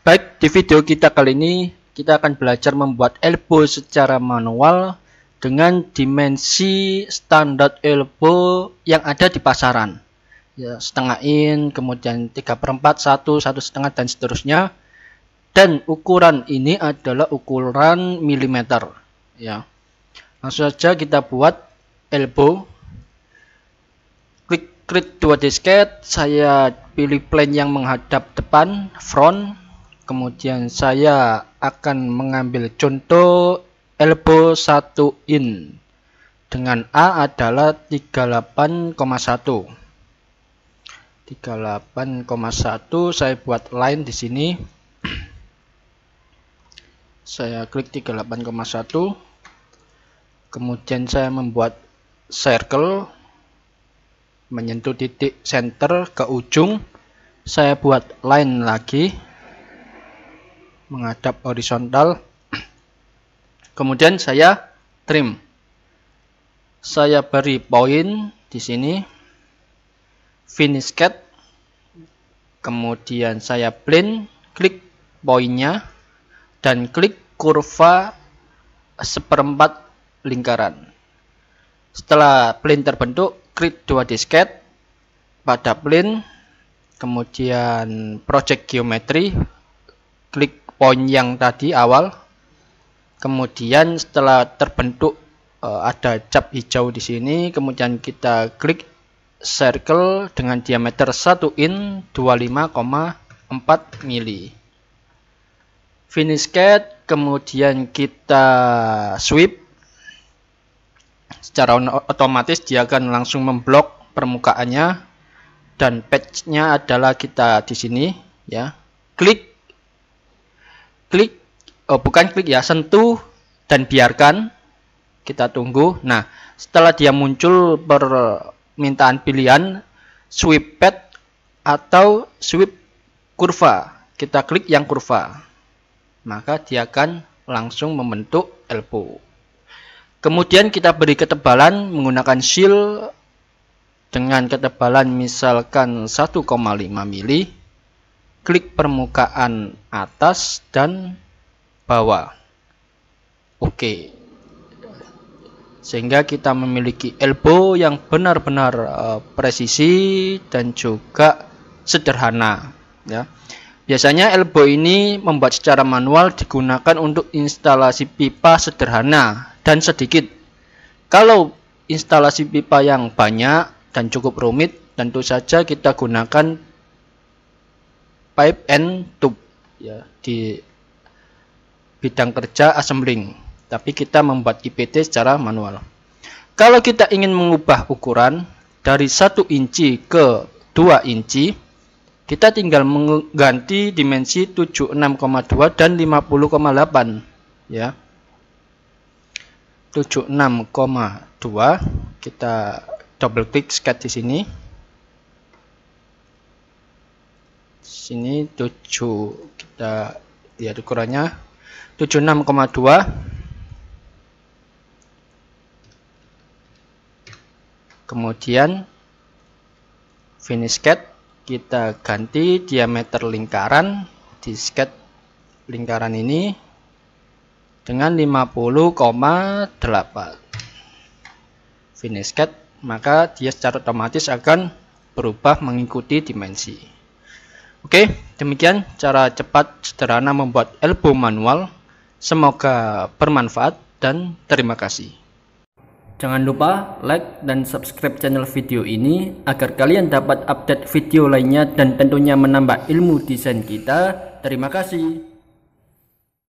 Baik, di video kita kali ini kita akan belajar membuat elbow secara manual dengan dimensi standar elbow yang ada di pasaran. Ya, setengah in, kemudian 3 per 4, 1, 1 setengah, dan seterusnya. Dan ukuran ini adalah ukuran milimeter. Ya. Langsung saja kita buat elbow. Klik create 2d sketch saya pilih plane yang menghadap depan, front, kemudian saya akan mengambil contoh elbow 1 in dengan A adalah 38,1 38,1 saya buat line di sini saya klik 38,1 kemudian saya membuat circle menyentuh titik center ke ujung saya buat line lagi menghadap horizontal. Kemudian saya trim. Saya beri poin di sini. Finish cut. Kemudian saya blend, klik poinnya dan klik kurva seperempat lingkaran. Setelah blend terbentuk, klik dua disket pada blend, kemudian project geometry, klik poin yang tadi awal kemudian setelah terbentuk eh, ada cap hijau di sini kemudian kita klik circle dengan diameter 1 in 25,4 mili finish cut kemudian kita sweep secara otomatis dia akan langsung memblok permukaannya dan patchnya adalah kita di sini ya klik klik oh, bukan klik ya sentuh dan biarkan kita tunggu nah setelah dia muncul permintaan pilihan sweep pad atau sweep kurva kita klik yang kurva maka dia akan langsung membentuk elbow kemudian kita beri ketebalan menggunakan shield dengan ketebalan misalkan 1,5 mili klik permukaan atas dan bawah. Oke. Sehingga kita memiliki elbow yang benar-benar eh, presisi dan juga sederhana, ya. Biasanya elbow ini membuat secara manual digunakan untuk instalasi pipa sederhana dan sedikit. Kalau instalasi pipa yang banyak dan cukup rumit, tentu saja kita gunakan pipe and tube ya di bidang kerja assembling tapi kita membuat IPT secara manual kalau kita ingin mengubah ukuran dari 1 inci ke 2 inci kita tinggal mengganti dimensi 76,2 dan 50,8 ya 76,2 kita double klik sketch di sini sini 7 kita lihat ukurannya 76,2 kemudian finish cut kita ganti diameter lingkaran di sket lingkaran ini dengan 50,8 finish cut maka dia secara otomatis akan berubah mengikuti dimensi Oke, demikian cara cepat sederhana membuat elbow manual. Semoga bermanfaat dan terima kasih. Jangan lupa like dan subscribe channel video ini agar kalian dapat update video lainnya dan tentunya menambah ilmu desain kita. Terima kasih.